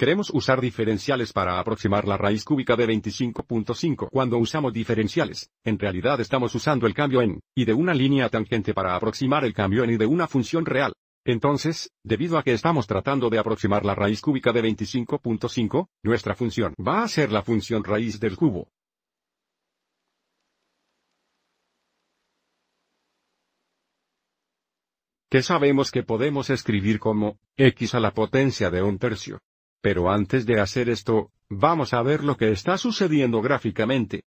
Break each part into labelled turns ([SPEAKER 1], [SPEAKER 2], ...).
[SPEAKER 1] Queremos usar diferenciales para aproximar la raíz cúbica de 25.5. Cuando usamos diferenciales, en realidad estamos usando el cambio en, y de una línea tangente para aproximar el cambio en y de una función real. Entonces, debido a que estamos tratando de aproximar la raíz cúbica de 25.5, nuestra función va a ser la función raíz del cubo. ¿Qué sabemos que podemos escribir como, x a la potencia de un tercio. Pero antes de hacer esto, vamos a ver lo que está sucediendo gráficamente.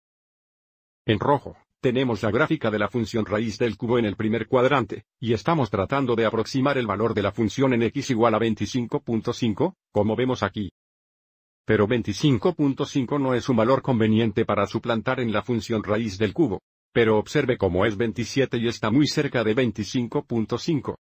[SPEAKER 1] En rojo, tenemos la gráfica de la función raíz del cubo en el primer cuadrante, y estamos tratando de aproximar el valor de la función en x igual a 25.5, como vemos aquí. Pero 25.5 no es un valor conveniente para suplantar en la función raíz del cubo. Pero observe cómo es 27 y está muy cerca de 25.5.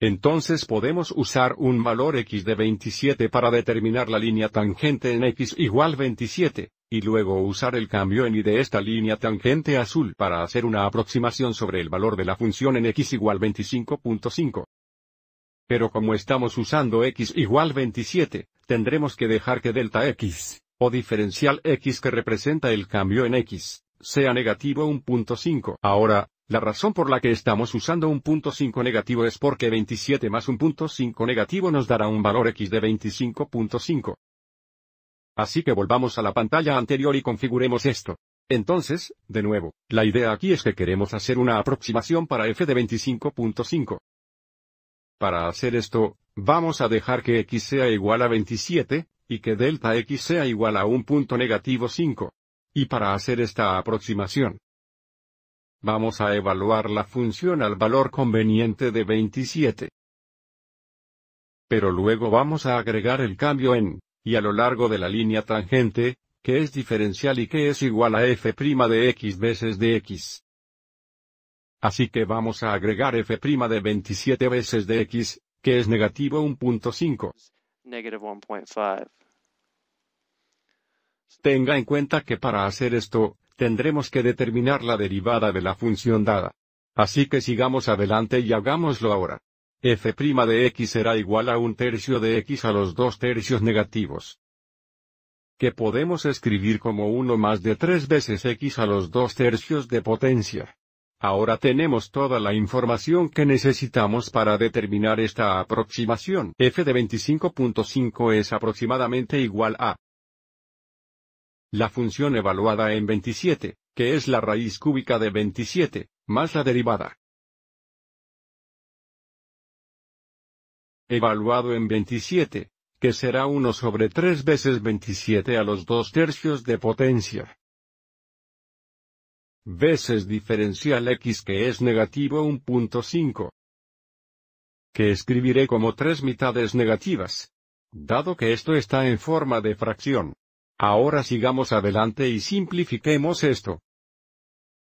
[SPEAKER 1] Entonces podemos usar un valor x de 27 para determinar la línea tangente en x igual 27, y luego usar el cambio en y de esta línea tangente azul para hacer una aproximación sobre el valor de la función en x igual 25.5. Pero como estamos usando x igual 27, tendremos que dejar que delta x, o diferencial x que representa el cambio en x, sea negativo 1.5. Ahora, la razón por la que estamos usando un punto 5 negativo es porque 27 más un punto 5 negativo nos dará un valor x de 25.5. Así que volvamos a la pantalla anterior y configuremos esto. Entonces, de nuevo, la idea aquí es que queremos hacer una aproximación para f de 25.5. Para hacer esto, vamos a dejar que x sea igual a 27, y que delta x sea igual a un punto negativo 5. Y para hacer esta aproximación, Vamos a evaluar la función al valor conveniente de 27. Pero luego vamos a agregar el cambio en, y a lo largo de la línea tangente, que es diferencial y que es igual a f' de x veces de x. Así que vamos a agregar f' de 27 veces de x, que es negativo 1.5. Tenga en cuenta que para hacer esto, tendremos que determinar la derivada de la función dada. Así que sigamos adelante y hagámoslo ahora. f' de x será igual a un tercio de x a los dos tercios negativos. Que podemos escribir como 1 más de 3 veces x a los dos tercios de potencia. Ahora tenemos toda la información que necesitamos para determinar esta aproximación. f de 25.5 es aproximadamente igual a la función evaluada en 27, que es la raíz cúbica de 27, más la derivada. Evaluado en 27, que será 1 sobre 3 veces 27 a los 2 tercios de potencia. Veces diferencial x que es negativo 1.5. Que escribiré como 3 mitades negativas. Dado que esto está en forma de fracción, Ahora sigamos adelante y simplifiquemos esto.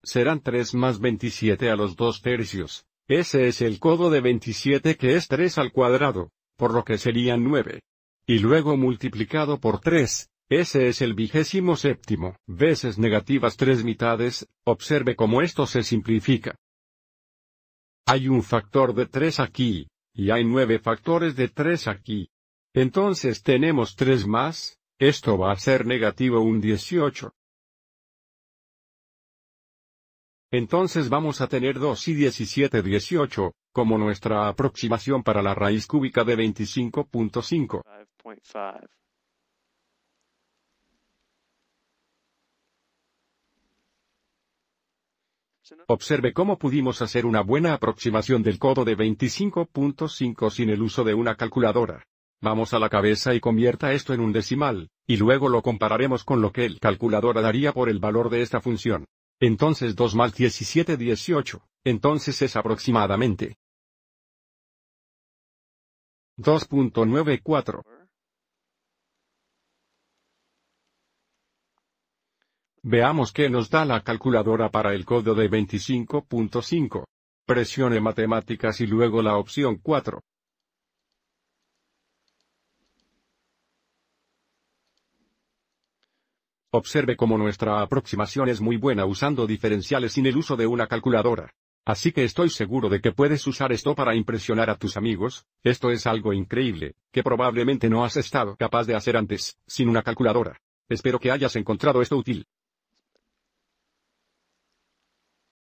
[SPEAKER 1] Serán 3 más 27 a los 2 tercios. Ese es el codo de 27 que es 3 al cuadrado, por lo que serían 9. Y luego multiplicado por 3, ese es el vigésimo séptimo, veces negativas 3 mitades, observe cómo esto se simplifica. Hay un factor de 3 aquí, y hay 9 factores de 3 aquí. Entonces tenemos 3 más, esto va a ser negativo un 18. Entonces vamos a tener 2 y 17 18, como nuestra aproximación para la raíz cúbica de 25.5. Observe cómo pudimos hacer una buena aproximación del codo de 25.5 sin el uso de una calculadora. Vamos a la cabeza y convierta esto en un decimal, y luego lo compararemos con lo que el calculadora daría por el valor de esta función. Entonces 2 más 17 18, entonces es aproximadamente 2.94. Veamos qué nos da la calculadora para el código de 25.5. Presione matemáticas y luego la opción 4. Observe cómo nuestra aproximación es muy buena usando diferenciales sin el uso de una calculadora. Así que estoy seguro de que puedes usar esto para impresionar a tus amigos, esto es algo increíble, que probablemente no has estado capaz de hacer antes, sin una calculadora. Espero que hayas encontrado esto útil.